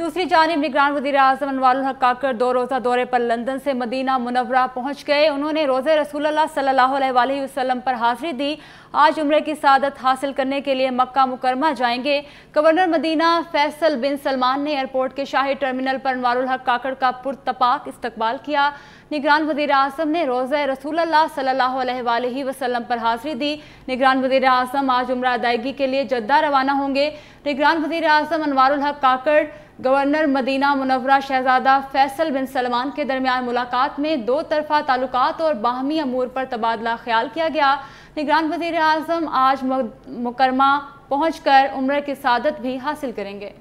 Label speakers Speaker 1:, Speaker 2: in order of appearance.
Speaker 1: दूसरी जानब निगरान वजी अजम अनवाल काकर दो रोज़ा दौरे पर लंदन से मदीना मुनवरा पहुँच गए उन्होंने रोज़ रसूलुल्लाह सल्लल्लाहु अलैहि वसल्लम पर हाजिरी दी आज उम्र की सादत हासिल करने के लिए मक्का मुकरमा जाएंगे governor Medina Faisal bin Salman ने एयरपोर्ट के शाही टर्मिनल पर अनवारुल हक का पुरतपाक इस्तबाल किया निगरान वजी अजम ने रोज़ रसूल सल्ला वसलम पर हाजिरी दी निगरान वजी अजम आज उम्र अदायगी के लिए जद्दा रवाना होंगे निगरान वजी अजम Anwarul Haq governor Medina Munawwarah शहजादा फैसल बिन सलमान के दरमियान मुलाकात में दो तरफा ताल्लुक और बाहमी अमूर पर तबादला ख्याल किया गया निगरान वजीर अजम आज मुकरमा पहुँच कर उम्र की सादत भी हासिल करेंगे